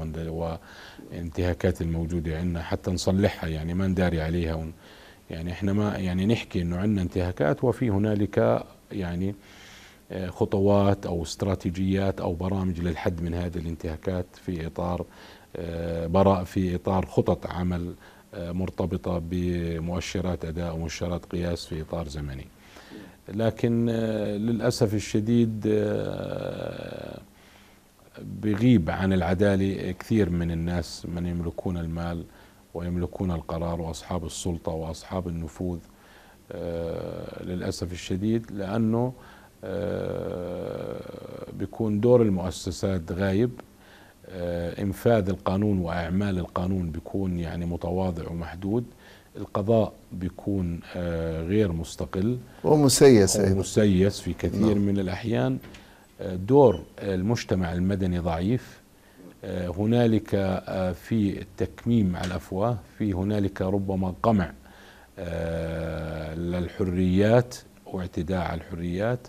وانتهاكات الموجودة عندنا حتى نصلحها يعني ما نداري عليها ون يعني احنا ما يعني نحكي انه عندنا انتهاكات وفي هنالك يعني آه، خطوات او استراتيجيات او برامج للحد من هذه الانتهاكات في اطار آه، براء في اطار خطط عمل آه، مرتبطه بمؤشرات اداء ومؤشرات قياس في اطار زمني. لكن آه، للأسف الشديد آه، بغيب عن العدالة كثير من الناس من يملكون المال ويملكون القرار وأصحاب السلطة وأصحاب النفوذ آه، للأسف الشديد لأنه بيكون دور المؤسسات غايب انفاذ القانون واعمال القانون بيكون يعني متواضع ومحدود القضاء بيكون آه، غير مستقل ومسيس أيضا ومسيس في كثير نعم. من الأحيان آه، دور المجتمع المدني ضعيف آه، هنالك في التكميم على الأفواه في هنالك ربما قمع للحريات واعتداء على الحريات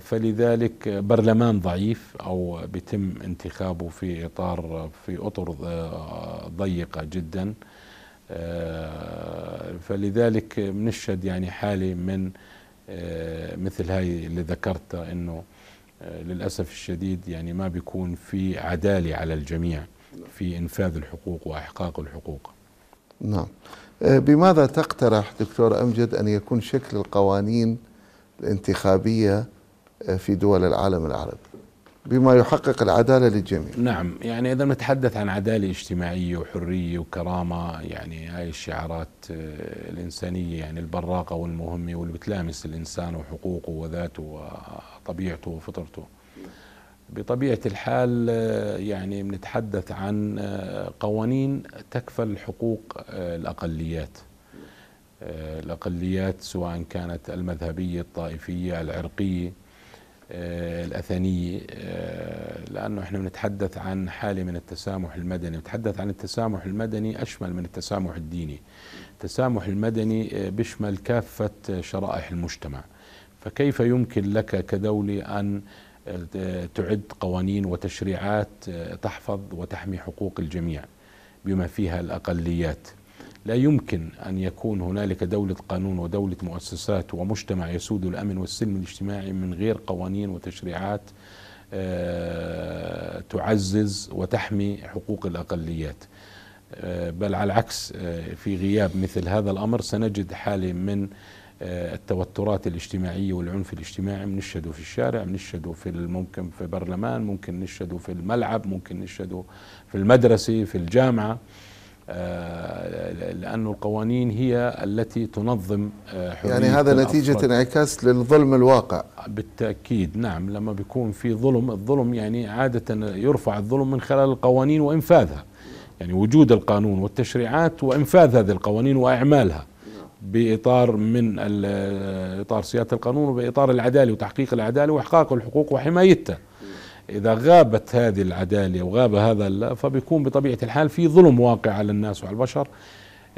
فلذلك برلمان ضعيف او بيتم انتخابه في اطار في اطر ضيقه جدا آه، فلذلك بنشهد يعني حالة من آه، مثل هاي اللي ذكرتها انه آه، للاسف الشديد يعني ما بيكون في عداله على الجميع في انفاذ الحقوق واحقاق الحقوق. نعم. بماذا تقترح دكتور امجد ان يكون شكل القوانين الانتخابيه في دول العالم العربي؟ بما يحقق العدالة للجميع نعم يعني إذا نتحدث عن عدالة اجتماعية وحرية وكرامة يعني هاي الشعارات آه، الإنسانية يعني البراقة والمهمة واللي بتلامس الإنسان وحقوقه وذاته وطبيعته وفطرته بطبيعة الحال آه، يعني بنتحدث عن آه، قوانين تكفل حقوق الأقليات الأقليات سواء كانت المذهبية الطائفية العرقية آه، الأثنية آه، لأنه إحنا بنتحدث عن حالة من التسامح المدني بنتحدث عن التسامح المدني أشمل من التسامح الديني التسامح المدني آه، بيشمل كافة شرائح المجتمع فكيف يمكن لك كدولة أن تعد قوانين وتشريعات تحفظ وتحمي حقوق الجميع بما فيها الأقليات لا يمكن أن يكون هنالك دولة قانون ودولة مؤسسات ومجتمع يسود الأمن والسلم الاجتماعي من غير قوانين وتشريعات آه، تعزز وتحمي حقوق الأقليات آه، بل على العكس آه، في غياب مثل هذا الأمر سنجد حالة من التوترات الاجتماعية والعنف الاجتماعي بنشهده في الشارع بنشهده في ممكن في برلمان ممكن نشهده في الملعب ممكن نشهده في المدرسة في الجامعة آه، لأن القوانين هي التي تنظم آه، حرية يعني هذا نتيجة انعكاس للظلم الواقع بالتأكيد نعم لما بيكون في ظلم الظلم يعني عادة يرفع الظلم من خلال القوانين وإنفاذها يعني وجود القانون والتشريعات وإنفاذ هذه القوانين وإعمالها بإطار من آه، إطار سيادة القانون وبإطار العدالة وتحقيق العدالة وإحقاق الحقوق وحمايتها إذا غابت هذه العدالة وغاب هذا فبيكون بطبيعة الحال في ظلم واقع على الناس وعلى البشر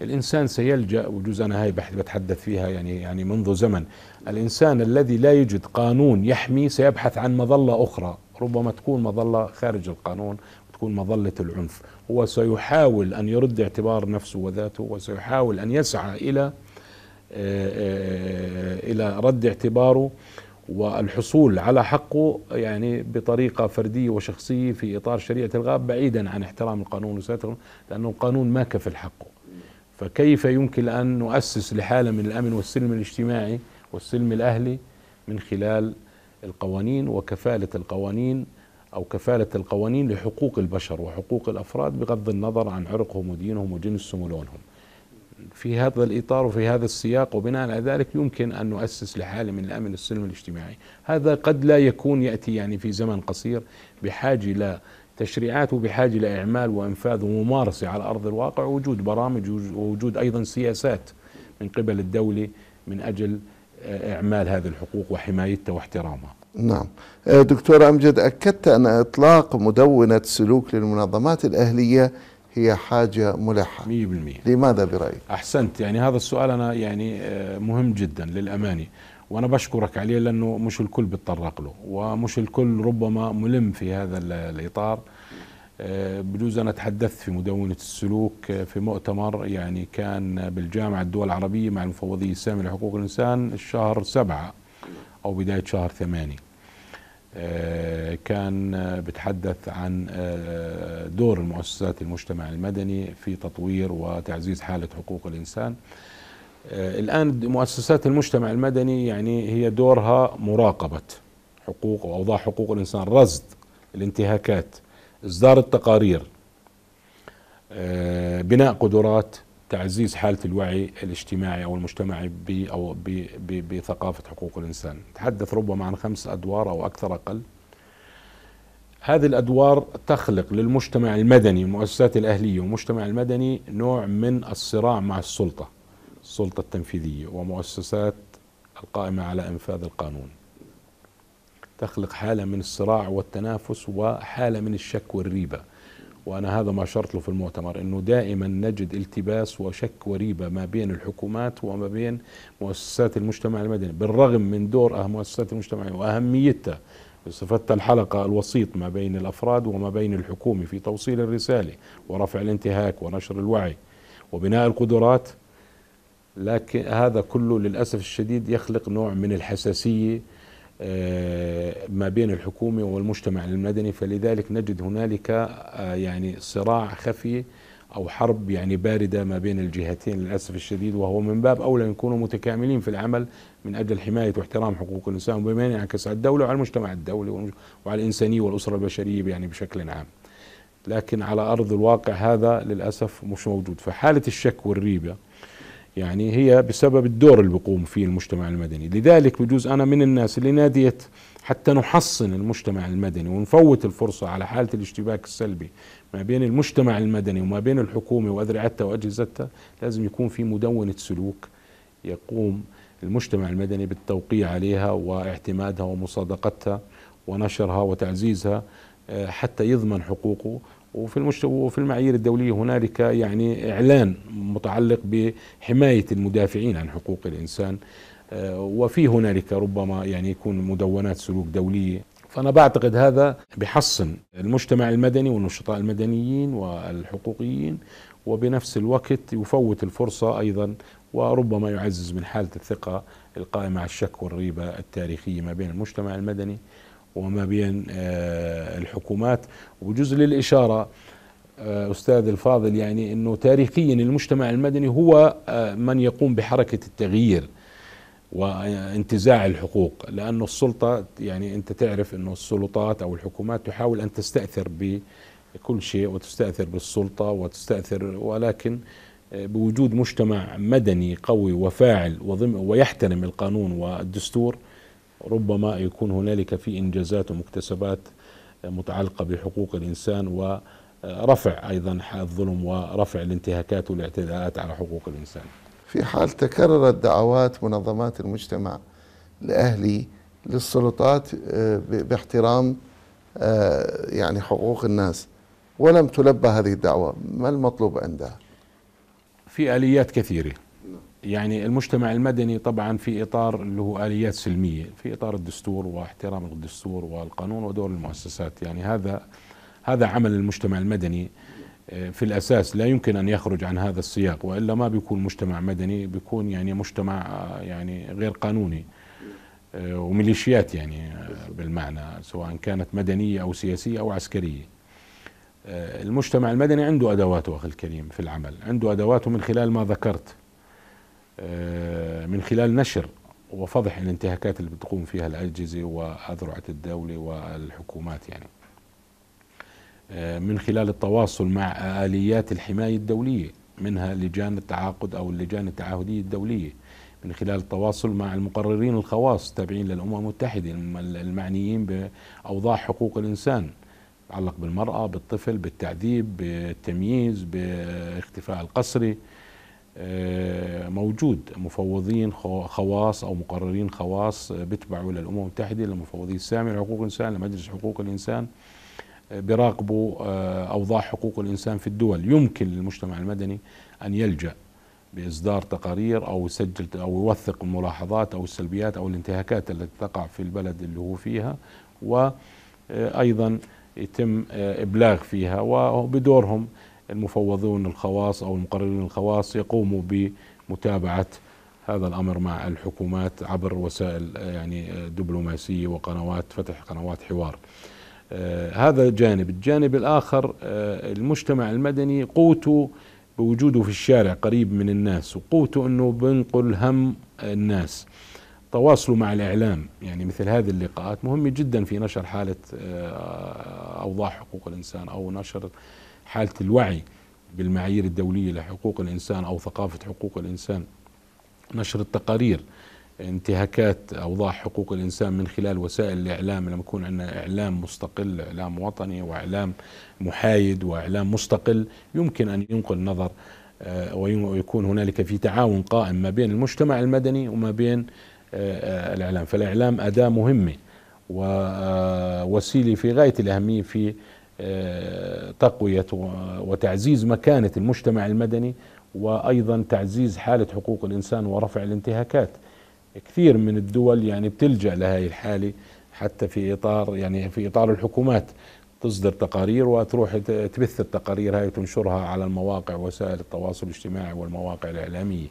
الإنسان سيلجأ وجزء أنا هاي بتحدث فيها يعني يعني منذ زمن الإنسان الذي لا يجد قانون يحمي سيبحث عن مظلة أخرى ربما تكون مظلة خارج القانون تكون مظلة العنف هو سيحاول أن يرد اعتبار نفسه وذاته وسيحاول أن يسعى إلى آه، آه، إلى رد اعتباره والحصول على حقه يعني بطريقة فردية وشخصية في إطار شريعة الغاب بعيدا عن احترام القانون وساتر لأنه القانون ما كفل حقه فكيف يمكن أن نؤسس لحالة من الأمن والسلم الاجتماعي والسلم الأهلي من خلال القوانين وكفالة القوانين أو كفالة القوانين لحقوق البشر وحقوق الأفراد بغض النظر عن عرقهم ودينهم وجنسهم ولونهم في هذا الإطار وفي هذا السياق وبناء على ذلك يمكن أن نؤسس لحالة من الأمن السلم الاجتماعي هذا قد لا يكون يأتي يعني في زمن قصير بحاجة إلى تشريعات وبحاجة إلى إعمال وإنفاذ وممارسة على أرض الواقع وجود برامج ووجود أيضا سياسات من قبل الدولة من أجل آه، إعمال هذه الحقوق وحمايتها واحترامها نعم آه، دكتور أمجد أكدت أن إطلاق مدونة سلوك للمنظمات الأهلية هي حاجة ملحة 100% لماذا برأيك؟ أحسنت يعني هذا السؤال أنا يعني آه، مهم جدا للأمانة وأنا بشكرك عليه لأنه مش الكل بيتطرق له ومش الكل ربما ملم في هذا الإطار آه، بجوز أنا تحدثت في مدونة السلوك آه، في مؤتمر يعني كان بالجامعة الدول العربية مع المفوضية السامي لحقوق الإنسان الشهر سبعة أو بداية شهر ثمانية آه، كان آه، بتحدث عن آه، دور المؤسسات المجتمع المدني في تطوير وتعزيز حالة حقوق الإنسان الآن مؤسسات المجتمع المدني يعني هي دورها مراقبة حقوق وأوضاع حقوق الإنسان رصد الانتهاكات إصدار التقارير بناء قدرات تعزيز حالة الوعي الاجتماعي أو المجتمعي أو بثقافة حقوق الإنسان تحدث ربما عن خمس أدوار أو أكثر أقل هذه الأدوار تخلق للمجتمع المدني المؤسسات الأهلية والمجتمع المدني نوع من الصراع مع السلطة السلطة التنفيذية ومؤسسات القائمة على إنفاذ القانون تخلق حالة من الصراع والتنافس وحالة من الشك والريبة وأنا هذا ما أشرت له في المؤتمر أنه دائما نجد التباس وشك وريبة ما بين الحكومات وما بين مؤسسات المجتمع المدني بالرغم من دور أه- مؤسسات المجتمع وأهميتها بصفتها الحلقة الوسيط ما بين الأفراد وما بين الحكومة في توصيل الرسالة ورفع الانتهاك ونشر الوعي وبناء القدرات لكن هذا كله للأسف الشديد يخلق نوع من الحساسية آه، ما بين الحكومة والمجتمع المدني فلذلك نجد هنالك آه، يعني صراع خفي أو حرب يعني باردة ما بين الجهتين للأسف الشديد وهو من باب أولى أن يكونوا متكاملين في العمل من أجل حماية واحترام حقوق الإنسان وبما ينعكس على الدولة وعلى المجتمع الدولي وعلى الإنسانية والأسرة البشرية يعني بشكل عام لكن على أرض الواقع هذا للأسف مش موجود فحالة الشك والريبة يعني هي بسبب الدور اللي بيقوم فيه المجتمع المدني لذلك بجوز أنا من الناس اللي ناديت حتى نحصن المجتمع المدني ونفوت الفرصة على حالة الاشتباك السلبي ما بين المجتمع المدني وما بين الحكومة وأذرعتها وأجهزتها لازم يكون في مدونة سلوك يقوم المجتمع المدني بالتوقيع عليها واعتمادها ومصادقتها ونشرها وتعزيزها آه، حتى يضمن حقوقه وفي وفي المعايير الدوليه هنالك يعني اعلان متعلق بحمايه المدافعين عن حقوق الانسان آه، وفي هنالك ربما يعني يكون مدونات سلوك دوليه فانا بعتقد هذا بحصن المجتمع المدني والنشطاء المدنيين والحقوقيين وبنفس الوقت يفوت الفرصه ايضا وربما يعزز من حاله الثقه القائمه على الشك والريبه التاريخيه ما بين المجتمع المدني وما بين آه، الحكومات وجزء للإشارة آه، أستاذ الفاضل يعني أنه تاريخيا المجتمع المدني هو آه، من يقوم بحركة التغيير وانتزاع الحقوق لأنه السلطة يعني أنت تعرف أنه السلطات أو الحكومات تحاول أن تستأثر بكل شيء وتستأثر بالسلطة وتستأثر ولكن بوجود مجتمع مدني قوي وفاعل ويحترم القانون والدستور ربما يكون هنالك في إنجازات ومكتسبات متعلقة بحقوق الإنسان ورفع أيضا الظلم ورفع الانتهاكات والاعتداءات على حقوق الإنسان في حال تكررت دعوات منظمات المجتمع الأهلي للسلطات آه، باحترام آه، يعني حقوق الناس ولم تلبى هذه الدعوة ما المطلوب عندها في آليات كثيرة يعني المجتمع المدني طبعا في اطار اللي هو اليات سلميه في اطار الدستور واحترام الدستور والقانون ودور المؤسسات يعني هذا هذا عمل المجتمع المدني آه، في الاساس لا يمكن ان يخرج عن هذا السياق والا ما بيكون مجتمع مدني بيكون يعني مجتمع آه، يعني غير قانوني آه، وميليشيات يعني بالمعنى سواء كانت مدنيه او سياسيه او عسكريه. المجتمع المدني عنده ادواته اخي الكريم في العمل، عنده ادواته من خلال ما ذكرت آه، من خلال نشر وفضح الانتهاكات اللي بتقوم فيها الأجهزة وأذرعة الدولة والحكومات يعني آه، من خلال التواصل مع آليات الحماية الدولية منها لجان التعاقد أو اللجان التعاهدية الدولية من خلال التواصل مع المقررين الخواص التابعين للأمم المتحدة المعنيين بأوضاع حقوق الإنسان يتعلق بالمرأة بالطفل بالتعذيب بالتمييز بالاختفاء القسري آه، موجود مفوضين خواص او مقررين خواص آه، بيتبعوا للامم المتحده لمفوضي السامي لحقوق الانسان لمجلس حقوق الانسان آه، بيراقبوا اوضاع حقوق الانسان في الدول يمكن للمجتمع المدني ان يلجا باصدار تقارير او يسجل او يوثق الملاحظات او السلبيات او الانتهاكات التي تقع في البلد اللي هو فيها وايضا يتم ابلاغ فيها وبدورهم المفوضون الخواص أو المقررين الخواص يقوموا بمتابعة هذا الأمر مع الحكومات عبر وسائل يعني دبلوماسية وقنوات فتح قنوات حوار آه، هذا جانب الجانب الآخر آه، المجتمع المدني قوته بوجوده في الشارع قريب من الناس وقوته أنه بنقل هم الناس تواصلوا مع الإعلام يعني مثل هذه اللقاءات مهمة جدا في نشر حالة آه، أوضاع حقوق الإنسان أو نشر حاله الوعي بالمعايير الدوليه لحقوق الانسان او ثقافه حقوق الانسان نشر التقارير انتهاكات اوضاع حقوق الانسان من خلال وسائل الاعلام لما يكون عندنا اعلام مستقل اعلام وطني واعلام محايد واعلام مستقل يمكن ان ينقل نظر آه، ويكون هنالك في تعاون قائم ما بين المجتمع المدني وما بين آه، آه، الاعلام فالاعلام اداه مهمه ووسيله في غايه الاهميه في تقويه وتعزيز مكانه المجتمع المدني وايضا تعزيز حاله حقوق الانسان ورفع الانتهاكات. كثير من الدول يعني بتلجا لهذه الحاله حتى في اطار يعني في اطار الحكومات تصدر تقارير وتروح تبث التقارير هاي وتنشرها على المواقع وسائل التواصل الاجتماعي والمواقع الاعلاميه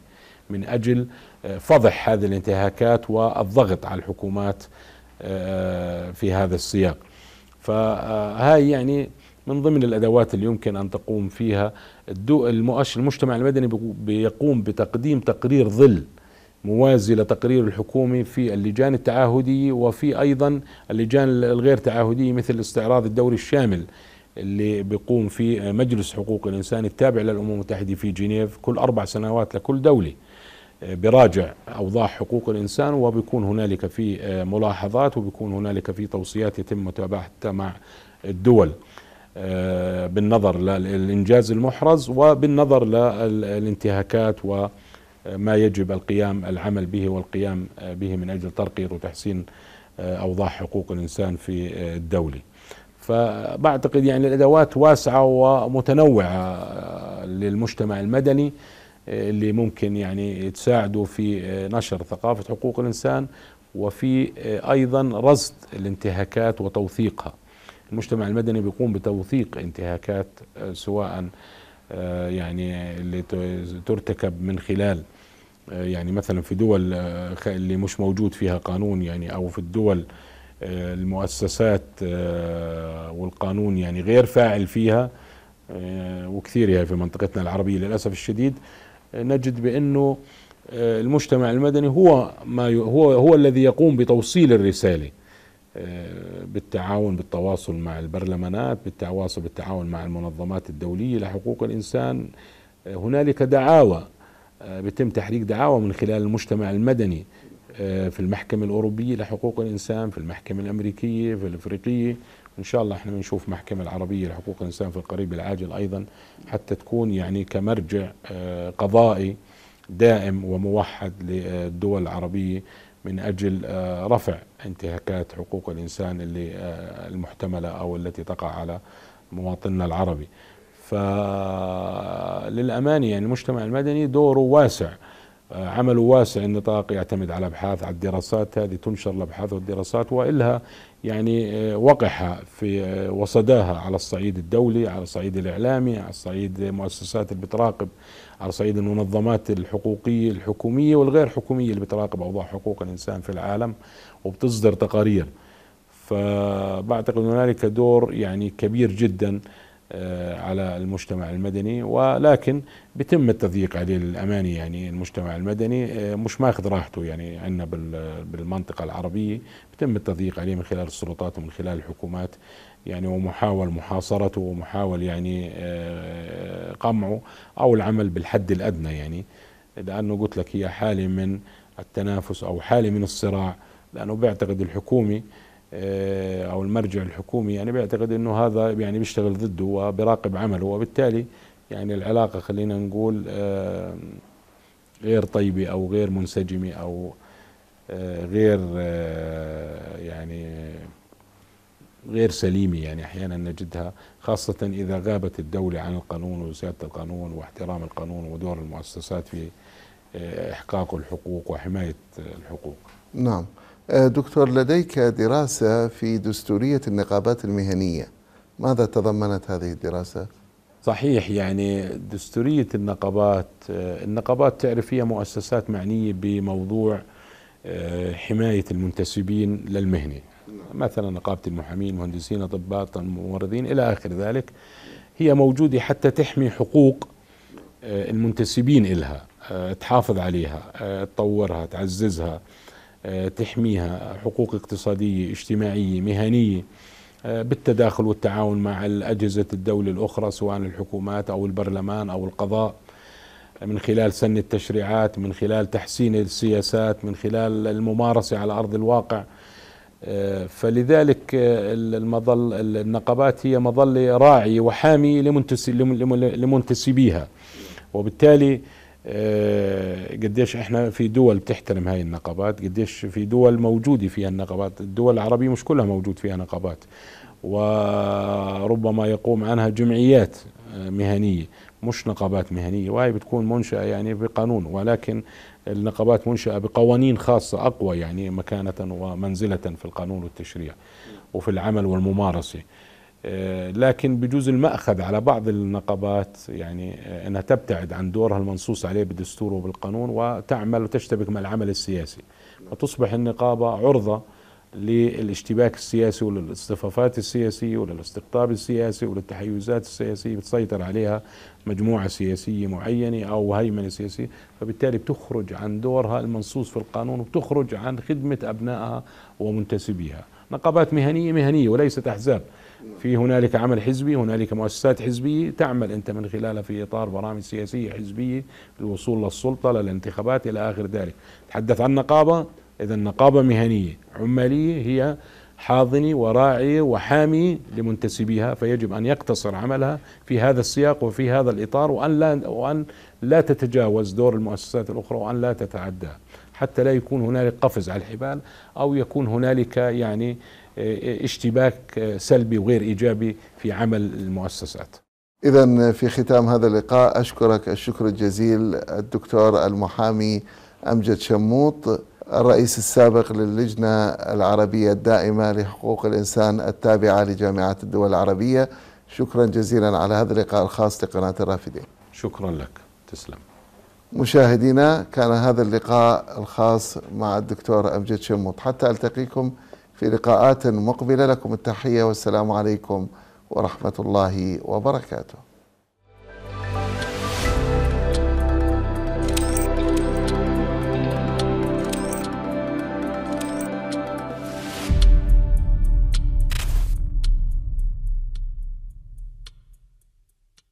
من اجل آه، فضح هذه الانتهاكات والضغط على الحكومات آه، في هذا السياق. فهاي يعني من ضمن الادوات اللي يمكن ان تقوم فيها المجتمع المدني بيقوم بتقديم تقرير ظل موازي لتقرير الحكومي في اللجان التعاهديه وفي ايضا اللجان الغير تعاهديه مثل الاستعراض الدوري الشامل اللي بيقوم فيه مجلس حقوق الانسان التابع للامم المتحده في جنيف كل اربع سنوات لكل دوله براجع اوضاع حقوق الانسان وبيكون هنالك في آه، ملاحظات وبيكون هنالك في توصيات يتم متابعتها مع الدول آه، بالنظر للانجاز المحرز وبالنظر للانتهاكات وما يجب القيام العمل به والقيام به من اجل ترقيه وتحسين آه، اوضاع حقوق الانسان في الدوله. فبعتقد يعني الادوات واسعه ومتنوعه للمجتمع المدني اللي ممكن يعني تساعده في آه، نشر ثقافة حقوق الإنسان وفي آه، أيضا رصد الانتهاكات وتوثيقها المجتمع المدني بيقوم بتوثيق انتهاكات آه، سواء يعني اللي ترتكب من خلال يعني مثلا في دول اللي مش موجود فيها قانون يعني أو في الدول المؤسسات والقانون يعني غير فاعل فيها وكثير يعني في منطقتنا العربية للأسف الشديد نجد بانه آه، المجتمع المدني هو ما هو هو الذي يقوم بتوصيل الرساله آه، بالتعاون بالتواصل مع البرلمانات بالتواصل بالتعاون مع المنظمات الدوليه لحقوق الانسان آه، هنالك دعاوى بتم تحريك دعاوى من خلال المجتمع المدني في المحكمه الاوروبيه لحقوق الانسان في المحكمه الامريكيه في الافريقيه ان شاء الله احنا بنشوف محكمه العربيه لحقوق الانسان في القريب العاجل ايضا حتى تكون يعني كمرجع آه، قضائي دائم وموحد للدول العربيه من اجل آه، رفع انتهاكات حقوق الانسان اللي آه، المحتمله او التي تقع على مواطننا العربي. فللامانه يعني المجتمع المدني دوره واسع عمله واسع النطاق يعتمد على ابحاث على الدراسات هذه تنشر الابحاث والدراسات والها يعني آه، وقح في آه، وصداها على الصعيد الدولي على الصعيد الإعلامي على الصعيد المؤسسات اللي بتراقب على صعيد المنظمات الحقوقية الحكومية والغير حكومية اللي بتراقب أوضاع حقوق الإنسان في العالم وبتصدر تقارير فبعتقد هنالك دور يعني كبير جدا آه، على المجتمع المدني ولكن بيتم التضييق عليه للأمانة يعني المجتمع المدني آه، مش ماخذ راحته يعني عندنا بالمنطقة العربية بيتم التضييق عليه من خلال السلطات ومن خلال الحكومات يعني ومحاول محاصرته ومحاول يعني آه، قمعه أو العمل بالحد الأدنى يعني لأنه قلت لك هي حالة من التنافس أو حالة من الصراع لأنه بيعتقد الحكومي آه، او المرجع الحكومي يعني بيعتقد انه هذا يعني بيشتغل ضده وبراقب عمله وبالتالي يعني العلاقه خلينا نقول آه، غير طيبه او غير منسجمه او آه، غير يعني غير سليمه يعني احيانا نجدها خاصه اذا غابت الدوله عن القانون وسياده القانون واحترام القانون ودور المؤسسات في احقاق الحقوق وحمايه الحقوق. نعم. دكتور لديك دراسة في دستورية النقابات المهنية ماذا تضمنت هذه الدراسة؟ صحيح يعني دستورية النقابات النقابات تعرف هي مؤسسات معنية بموضوع آه، حماية المنتسبين للمهنة مثلا نقابة المحامين مهندسين أطباء الممرضين إلى آخر ذلك هي موجودة حتى تحمي حقوق آه، المنتسبين إلها آه، تحافظ عليها تطورها تعززها آه، تحميها حقوق اقتصادية اجتماعية مهنية آه، بالتداخل والتعاون مع الأجهزة الدولة الأخرى سواء الحكومات أو البرلمان أو القضاء من خلال سن التشريعات من خلال تحسين السياسات من خلال الممارسة على أرض الواقع آه، فلذلك المظل النقابات هي مظلة راعي وحامي لمنتسبيها وبالتالي آه، قديش احنا في دول بتحترم هاي النقابات قديش في دول موجودة فيها النقابات الدول العربية مش كلها موجود فيها نقابات وربما يقوم عنها جمعيات آه، مهنية مش نقابات مهنية وهي بتكون منشأة يعني بقانون ولكن النقابات منشأة بقوانين خاصة أقوى يعني مكانة ومنزلة في القانون والتشريع وفي العمل والممارسة آه، لكن بجوز المأخذ على بعض النقابات يعني آه، أنها تبتعد عن دورها المنصوص عليه بالدستور وبالقانون وتعمل وتشتبك مع العمل السياسي وتصبح النقابة عرضة للاشتباك السياسي وللاصطفافات السياسية وللاستقطاب السياسي وللتحيزات السياسية بتسيطر عليها مجموعة سياسية معينة أو هيمنة سياسية فبالتالي بتخرج عن دورها المنصوص في القانون وبتخرج عن خدمة أبنائها ومنتسبيها نقابات مهنية مهنية وليست أحزاب في هنالك عمل حزبي هنالك مؤسسات حزبية تعمل أنت من خلالها في إطار برامج سياسية حزبية للوصول للسلطة للانتخابات إلى آخر ذلك تحدث عن نقابة إذا نقابة مهنية عمالية هي حاضنة وراعية وحامية لمنتسبيها فيجب أن يقتصر عملها في هذا السياق وفي هذا الإطار وأن لا, وأن لا تتجاوز دور المؤسسات الأخرى وأن لا تتعداها حتى لا يكون هنالك قفز على الحبال أو يكون هنالك يعني اشتباك سلبي وغير إيجابي في عمل المؤسسات إذا في ختام هذا اللقاء أشكرك الشكر الجزيل الدكتور المحامي أمجد شموط الرئيس السابق للجنة العربية الدائمة لحقوق الإنسان التابعة لجامعة الدول العربية شكرا جزيلا على هذا اللقاء الخاص لقناة الرافدين شكرا لك تسلم مشاهدينا كان هذا اللقاء الخاص مع الدكتور أمجد شموط حتى ألتقيكم في لقاءات مقبلة لكم التحية والسلام عليكم ورحمة الله وبركاته